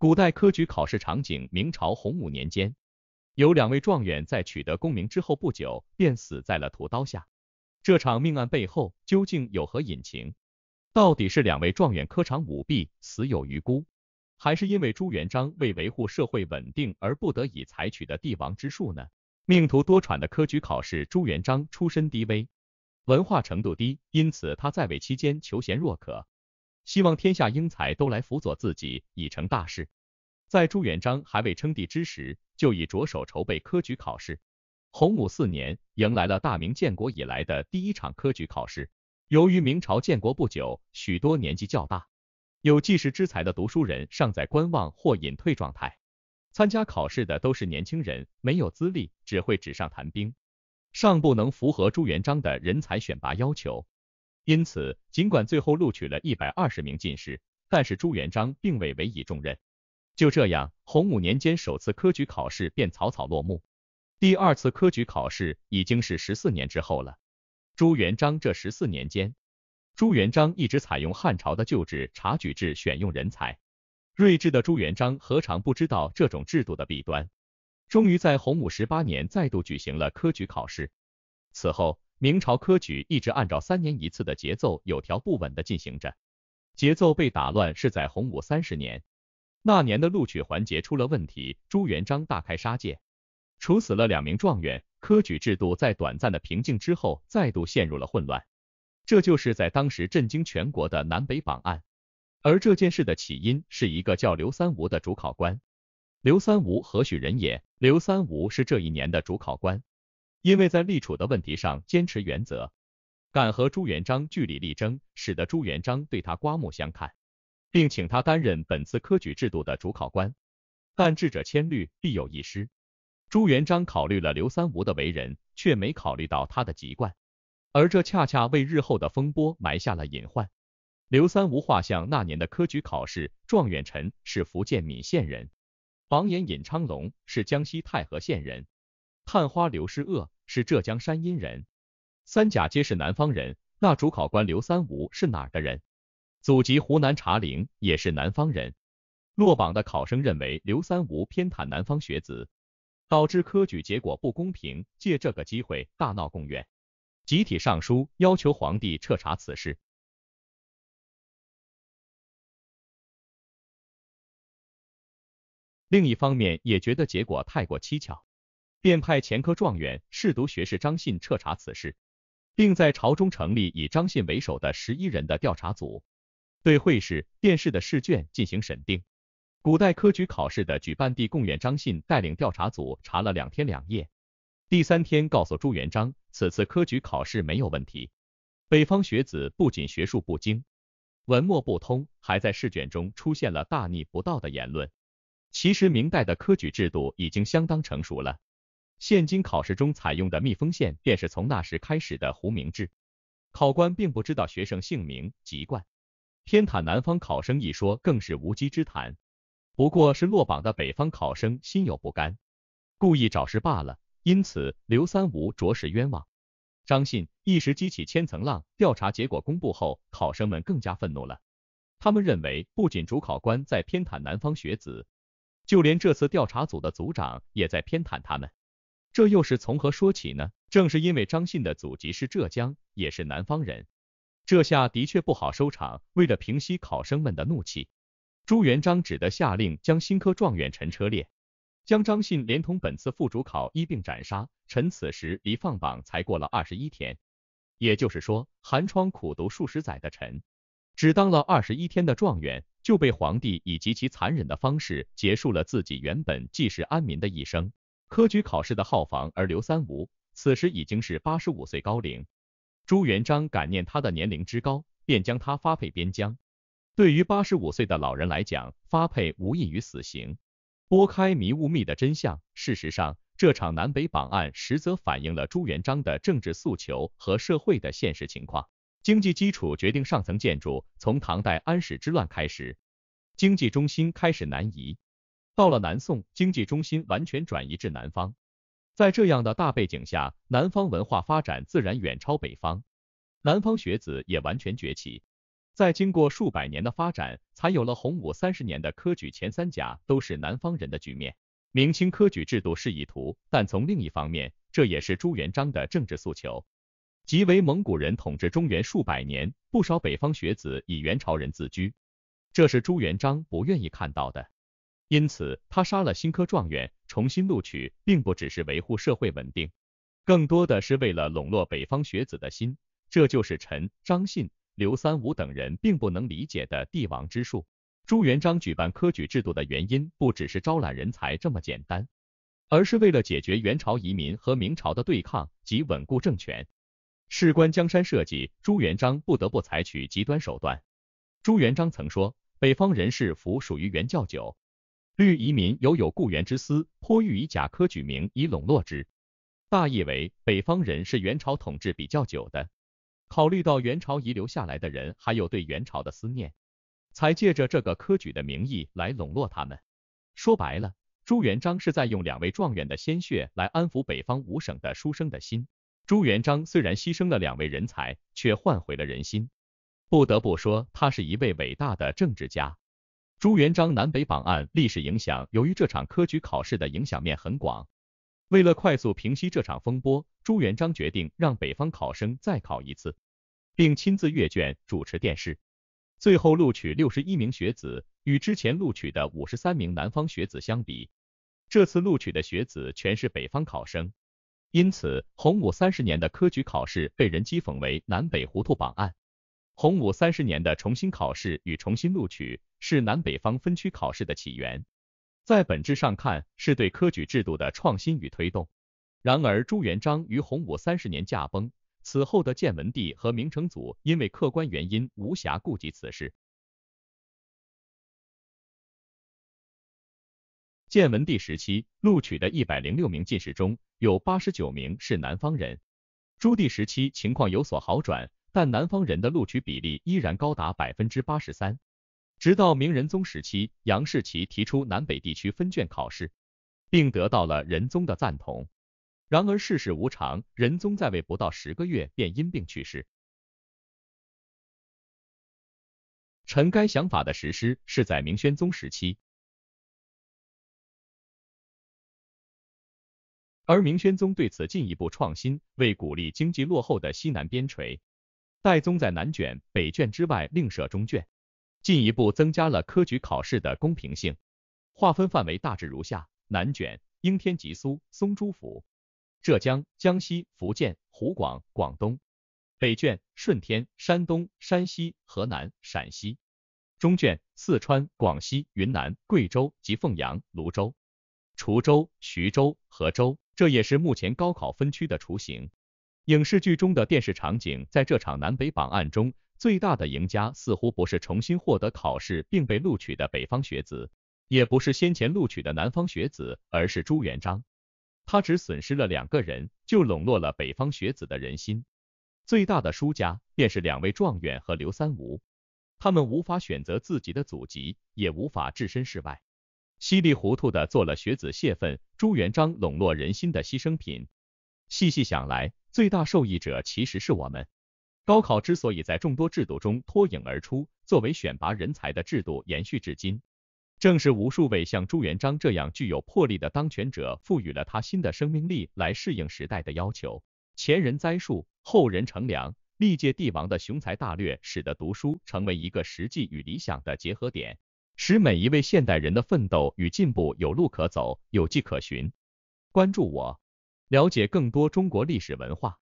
古代科举考试场景，明朝洪武年间，有两位状元在取得功名之后不久便死在了屠刀下。这场命案背后究竟有何隐情？到底是两位状元科场舞弊，死有余辜，还是因为朱元璋为维护社会稳定而不得已采取的帝王之术呢？命途多舛的科举考试，朱元璋出身低微，文化程度低，因此他在位期间求贤若渴。希望天下英才都来辅佐自己，以成大事。在朱元璋还未称帝之时，就已着手筹备科举考试。洪武四年，迎来了大明建国以来的第一场科举考试。由于明朝建国不久，许多年纪较大、有济世之才的读书人尚在观望或隐退状态，参加考试的都是年轻人，没有资历，只会纸上谈兵，尚不能符合朱元璋的人才选拔要求。因此，尽管最后录取了一百二十名进士，但是朱元璋并未委以重任。就这样，洪武年间首次科举考试便草草落幕。第二次科举考试已经是十四年之后了。朱元璋这十四年间，朱元璋一直采用汉朝的旧制察举制选用人才。睿智的朱元璋何尝不知道这种制度的弊端？终于在洪武十八年再度举行了科举考试。此后，明朝科举一直按照三年一次的节奏，有条不紊地进行着。节奏被打乱是在洪武三十年，那年的录取环节出了问题，朱元璋大开杀戒，处死了两名状元。科举制度在短暂的平静之后，再度陷入了混乱。这就是在当时震惊全国的南北榜案。而这件事的起因是一个叫刘三吴的主考官。刘三吴何许人也？刘三吴是这一年的主考官。因为在立储的问题上坚持原则，敢和朱元璋据理力争，使得朱元璋对他刮目相看，并请他担任本次科举制度的主考官。但智者千虑，必有一失。朱元璋考虑了刘三吴的为人，却没考虑到他的籍贯，而这恰恰为日后的风波埋下了隐患。刘三吴画像那年的科举考试，状元陈是福建闽县人，榜眼尹昌隆是江西泰和县人。探花刘师谔是浙江山阴人，三甲皆是南方人。那主考官刘三吴是哪的人？祖籍湖南茶陵，也是南方人。落榜的考生认为刘三吴偏袒南方学子，导致科举结果不公平，借这个机会大闹贡院，集体上书要求皇帝彻查此事。另一方面，也觉得结果太过蹊跷。便派前科状元、侍读学士张信彻查此事，并在朝中成立以张信为首的十一人的调查组，对会试、殿试的试卷进行审定。古代科举考试的举办地贡院，张信带领调查组查了两天两夜，第三天告诉朱元璋，此次科举考试没有问题。北方学子不仅学术不精，文墨不通，还在试卷中出现了大逆不道的言论。其实明代的科举制度已经相当成熟了。现今考试中采用的密封线便是从那时开始的糊名制，考官并不知道学生姓名籍贯，偏袒南方考生一说更是无稽之谈，不过是落榜的北方考生心有不甘，故意找事罢了，因此刘三无着实冤枉。张信一时激起千层浪，调查结果公布后，考生们更加愤怒了，他们认为不仅主考官在偏袒南方学子，就连这次调查组的组长也在偏袒他们。这又是从何说起呢？正是因为张信的祖籍是浙江，也是南方人，这下的确不好收场。为了平息考生们的怒气，朱元璋只得下令将新科状元陈车烈、将张信连同本次副主考一并斩杀。陈此时离放榜才过了二十一天，也就是说，寒窗苦读数十载的陈，只当了二十一天的状元，就被皇帝以极其残忍的方式结束了自己原本济世安民的一生。科举考试的号房，而刘三无，此时已经是八十五岁高龄，朱元璋感念他的年龄之高，便将他发配边疆。对于八十五岁的老人来讲，发配无异于死刑。拨开迷雾，密的真相，事实上，这场南北榜案实则反映了朱元璋的政治诉求和社会的现实情况。经济基础决定上层建筑，从唐代安史之乱开始，经济中心开始南移。到了南宋，经济中心完全转移至南方，在这样的大背景下，南方文化发展自然远超北方，南方学子也完全崛起。在经过数百年的发展，才有了洪武三十年的科举前三甲都是南方人的局面。明清科举制度示意图，但从另一方面，这也是朱元璋的政治诉求，即为蒙古人统治中原数百年，不少北方学子以元朝人自居，这是朱元璋不愿意看到的。因此，他杀了新科状元，重新录取，并不只是维护社会稳定，更多的是为了笼络北方学子的心。这就是陈、张信、刘三五等人并不能理解的帝王之术。朱元璋举办科举制度的原因，不只是招揽人才这么简单，而是为了解决元朝移民和明朝的对抗及稳固政权。事关江山社稷，朱元璋不得不采取极端手段。朱元璋曾说：“北方人士服属于元教酒。虑遗民犹有故园之思，颇欲以假科举名以笼络之。大意为，北方人是元朝统治比较久的，考虑到元朝遗留下来的人还有对元朝的思念，才借着这个科举的名义来笼络他们。说白了，朱元璋是在用两位状元的鲜血来安抚北方五省的书生的心。朱元璋虽然牺牲了两位人才，却换回了人心。不得不说，他是一位伟大的政治家。朱元璋南北榜案历史影响，由于这场科举考试的影响面很广，为了快速平息这场风波，朱元璋决定让北方考生再考一次，并亲自阅卷主持殿试，最后录取六十一名学子，与之前录取的五十三名南方学子相比，这次录取的学子全是北方考生，因此洪武三十年的科举考试被人讥讽为南北糊涂榜案。洪武三十年的重新考试与重新录取。是南北方分区考试的起源，在本质上看是对科举制度的创新与推动。然而朱元璋于洪武三十年驾崩，此后的建文帝和明成祖因为客观原因无暇顾及此事。建文帝时期录取的一百零六名进士中有八十九名是南方人，朱棣时期情况有所好转，但南方人的录取比例依然高达百分之八十三。直到明仁宗时期，杨士奇提出南北地区分卷考试，并得到了仁宗的赞同。然而世事无常，仁宗在位不到十个月便因病去世。臣该想法的实施是在明宣宗时期，而明宣宗对此进一步创新，为鼓励经济落后的西南边陲，代宗在南卷、北卷之外另设中卷。进一步增加了科举考试的公平性，划分范围大致如下：南卷，应天、及苏、松、朱、府；浙江、江西、福建、湖广、广东；北卷，顺天、山东、山西、河南、陕西；中卷，四川、广西、云南、贵州及凤阳、泸州、滁州、徐州、河州。这也是目前高考分区的雏形。影视剧中的电视场景，在这场南北榜案中。最大的赢家似乎不是重新获得考试并被录取的北方学子，也不是先前录取的南方学子，而是朱元璋。他只损失了两个人，就笼络了北方学子的人心。最大的输家便是两位状元和刘三无，他们无法选择自己的祖籍，也无法置身事外，稀里糊涂的做了学子泄愤、朱元璋笼络人心的牺牲品。细细想来，最大受益者其实是我们。高考之所以在众多制度中脱颖而出，作为选拔人才的制度延续至今，正是无数位像朱元璋这样具有魄力的当权者赋予了他新的生命力，来适应时代的要求。前人栽树，后人乘凉，历届帝王的雄才大略，使得读书成为一个实际与理想的结合点，使每一位现代人的奋斗与进步有路可走，有迹可循。关注我，了解更多中国历史文化。